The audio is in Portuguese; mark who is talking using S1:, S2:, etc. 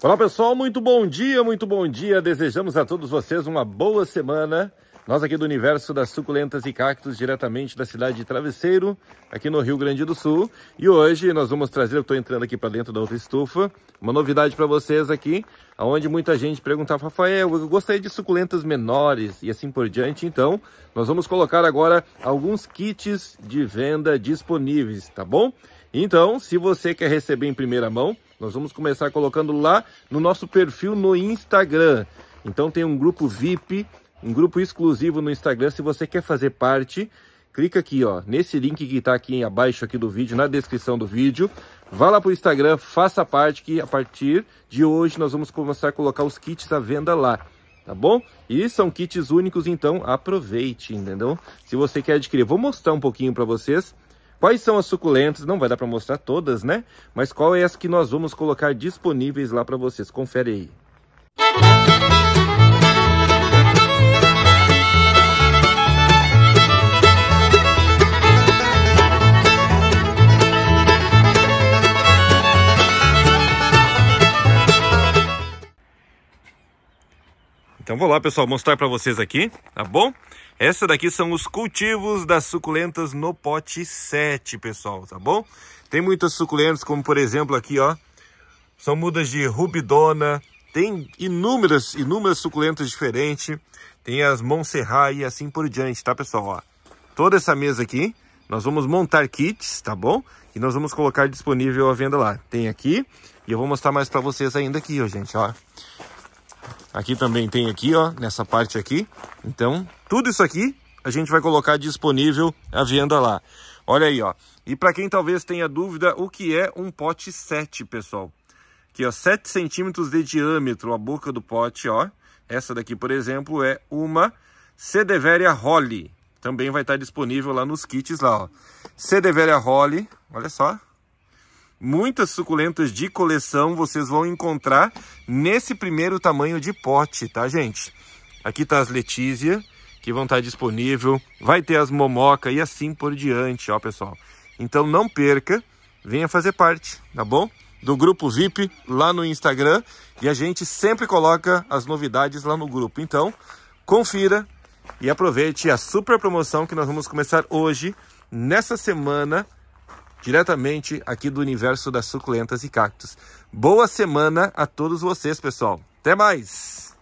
S1: Olá pessoal, muito bom dia, muito bom dia. Desejamos a todos vocês uma boa semana. Nós aqui do Universo das Suculentas e Cactos, diretamente da cidade de Travesseiro, aqui no Rio Grande do Sul. E hoje nós vamos trazer, eu estou entrando aqui para dentro da outra estufa, uma novidade para vocês aqui, aonde muita gente perguntava, Rafael, eu gostaria de suculentas menores e assim por diante. Então, nós vamos colocar agora alguns kits de venda disponíveis, tá bom? Então, se você quer receber em primeira mão, nós vamos começar colocando lá no nosso perfil no Instagram. Então tem um grupo VIP, um grupo exclusivo no Instagram. Se você quer fazer parte, clica aqui, ó, nesse link que está aqui abaixo aqui do vídeo, na descrição do vídeo. Vá lá para o Instagram, faça parte que a partir de hoje nós vamos começar a colocar os kits à venda lá tá bom? E são kits únicos, então aproveite, entendeu? Se você quer adquirir, vou mostrar um pouquinho para vocês Quais são as suculentas? Não vai dar para mostrar todas, né? Mas qual é as que nós vamos colocar disponíveis lá para vocês? Confere aí. Música Então vou lá, pessoal, mostrar para vocês aqui, tá bom? Essa daqui são os cultivos das suculentas no pote 7, pessoal, tá bom? Tem muitas suculentas, como por exemplo aqui, ó. São mudas de rubidona, tem inúmeras, inúmeras suculentas diferentes. Tem as Montserrat e assim por diante, tá, pessoal? Ó, toda essa mesa aqui, nós vamos montar kits, tá bom? E nós vamos colocar disponível à venda lá. Tem aqui, e eu vou mostrar mais para vocês ainda aqui, ó, gente, ó. Aqui também tem aqui, ó, nessa parte aqui. Então, tudo isso aqui a gente vai colocar disponível à venda lá. Olha aí, ó. E para quem talvez tenha dúvida, o que é um pote 7, pessoal? Aqui, ó, 7 centímetros de diâmetro a boca do pote, ó. Essa daqui, por exemplo, é uma Cedeveria Holly. Também vai estar disponível lá nos kits lá, ó. Cedeveria Holly, olha só, Muitas suculentas de coleção vocês vão encontrar nesse primeiro tamanho de pote, tá, gente? Aqui tá as Letícia que vão estar tá disponível. Vai ter as momoca e assim por diante, ó, pessoal. Então não perca, venha fazer parte, tá bom? Do grupo VIP lá no Instagram e a gente sempre coloca as novidades lá no grupo. Então, confira e aproveite a super promoção que nós vamos começar hoje, nessa semana, diretamente aqui do universo das suculentas e cactos. Boa semana a todos vocês, pessoal. Até mais!